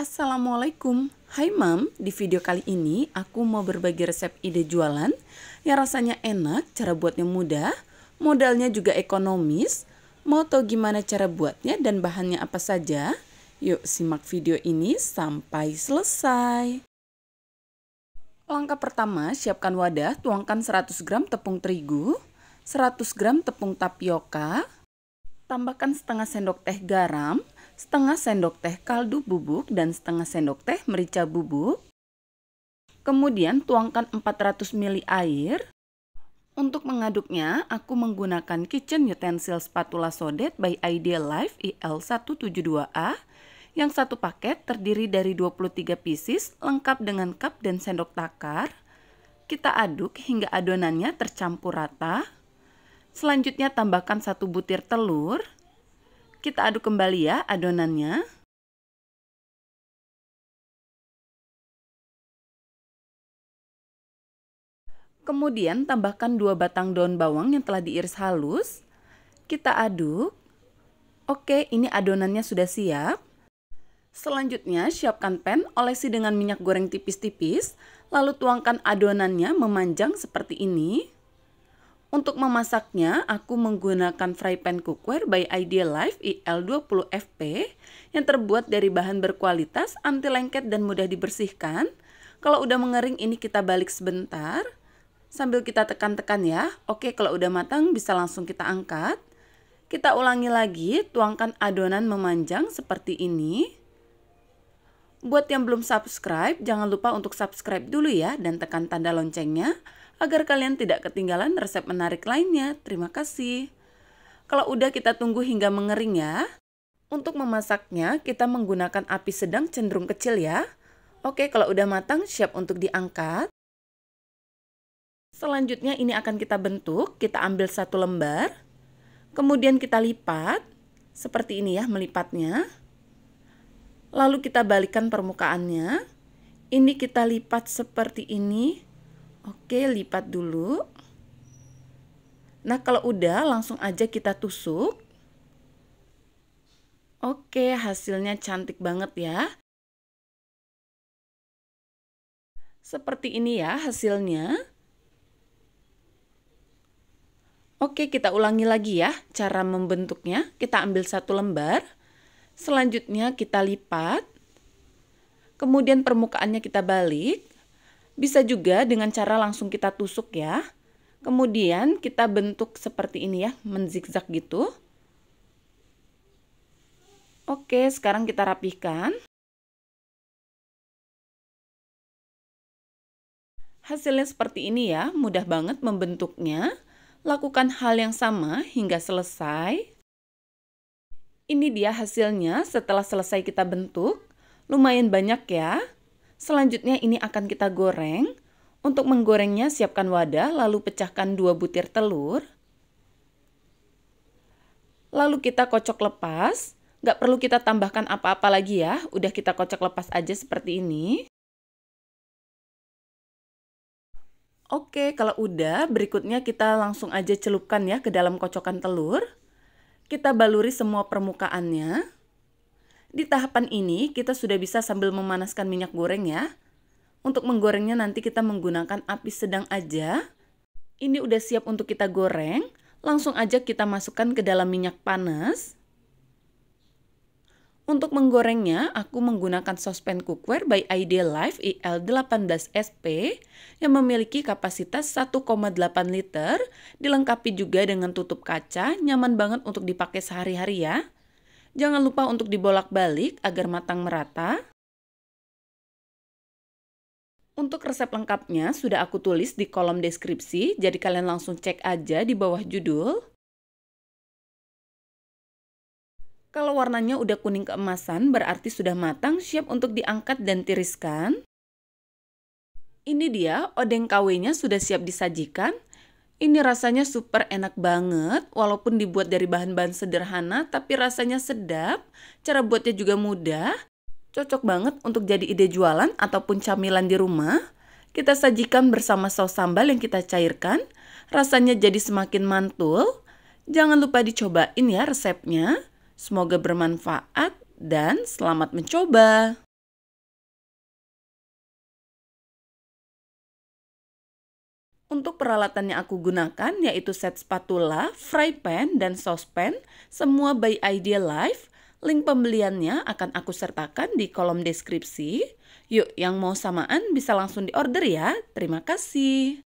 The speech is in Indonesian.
Assalamualaikum, hai mam. Di video kali ini aku mau berbagi resep ide jualan yang rasanya enak, cara buatnya mudah, modalnya juga ekonomis. Mau tau gimana cara buatnya dan bahannya apa saja? Yuk simak video ini sampai selesai. Langkah pertama, siapkan wadah, tuangkan 100 gram tepung terigu, 100 gram tepung tapioka, tambahkan setengah sendok teh garam, setengah sendok teh kaldu bubuk dan setengah sendok teh merica bubuk. Kemudian tuangkan 400 ml air. Untuk mengaduknya, aku menggunakan kitchen utensil spatula sodet by ideal Life IL172A yang satu paket terdiri dari 23 pieces lengkap dengan cup dan sendok takar. Kita aduk hingga adonannya tercampur rata. Selanjutnya tambahkan satu butir telur kita aduk kembali ya adonannya. Kemudian tambahkan dua batang daun bawang yang telah diiris halus. Kita aduk. Oke, ini adonannya sudah siap. Selanjutnya, siapkan pan, olesi dengan minyak goreng tipis-tipis, lalu tuangkan adonannya memanjang seperti ini. Untuk memasaknya, aku menggunakan fry pan cookware by Ideal Life IL20FP yang terbuat dari bahan berkualitas, anti lengket dan mudah dibersihkan. Kalau udah mengering ini kita balik sebentar sambil kita tekan-tekan ya. Oke, kalau udah matang bisa langsung kita angkat. Kita ulangi lagi, tuangkan adonan memanjang seperti ini. Buat yang belum subscribe, jangan lupa untuk subscribe dulu ya dan tekan tanda loncengnya agar kalian tidak ketinggalan resep menarik lainnya. Terima kasih. Kalau udah kita tunggu hingga mengering ya. Untuk memasaknya, kita menggunakan api sedang cenderung kecil ya. Oke, kalau udah matang, siap untuk diangkat. Selanjutnya ini akan kita bentuk, kita ambil satu lembar, kemudian kita lipat, seperti ini ya melipatnya. Lalu kita balikan permukaannya. Ini kita lipat seperti ini Oke, lipat dulu. Nah, kalau udah langsung aja kita tusuk. Oke, hasilnya cantik banget ya. Seperti ini ya hasilnya. Oke, kita ulangi lagi ya cara membentuknya. Kita ambil satu lembar. Selanjutnya kita lipat. Kemudian permukaannya kita balik. Bisa juga dengan cara langsung kita tusuk ya. Kemudian kita bentuk seperti ini ya, menzigzag gitu. Oke, sekarang kita rapihkan. Hasilnya seperti ini ya, mudah banget membentuknya. Lakukan hal yang sama hingga selesai. Ini dia hasilnya setelah selesai kita bentuk. Lumayan banyak ya. Selanjutnya ini akan kita goreng. Untuk menggorengnya siapkan wadah lalu pecahkan 2 butir telur. Lalu kita kocok lepas. Gak perlu kita tambahkan apa-apa lagi ya. Udah kita kocok lepas aja seperti ini. Oke, kalau udah, berikutnya kita langsung aja celupkan ya ke dalam kocokan telur. Kita baluri semua permukaannya. Di tahapan ini, kita sudah bisa sambil memanaskan minyak goreng ya. Untuk menggorengnya nanti kita menggunakan api sedang aja. Ini udah siap untuk kita goreng. Langsung aja kita masukkan ke dalam minyak panas. Untuk menggorengnya, aku menggunakan sospen cookware by Ideal Life IL18SP e yang memiliki kapasitas 1,8 liter, dilengkapi juga dengan tutup kaca, nyaman banget untuk dipakai sehari-hari ya. Jangan lupa untuk dibolak-balik agar matang merata. Untuk resep lengkapnya sudah aku tulis di kolom deskripsi, jadi kalian langsung cek aja di bawah judul. Kalau warnanya udah kuning keemasan, berarti sudah matang, siap untuk diangkat dan tiriskan. Ini dia, odeng kw sudah siap disajikan. Ini rasanya super enak banget, walaupun dibuat dari bahan-bahan sederhana, tapi rasanya sedap, cara buatnya juga mudah, cocok banget untuk jadi ide jualan ataupun camilan di rumah. Kita sajikan bersama saus sambal yang kita cairkan, rasanya jadi semakin mantul. Jangan lupa dicobain ya resepnya. Semoga bermanfaat dan selamat mencoba. Untuk peralatan yang aku gunakan yaitu set spatula, fry pan, dan saucepan, semua by Idea Life. Link pembeliannya akan aku sertakan di kolom deskripsi. Yuk, yang mau samaan bisa langsung diorder ya. Terima kasih.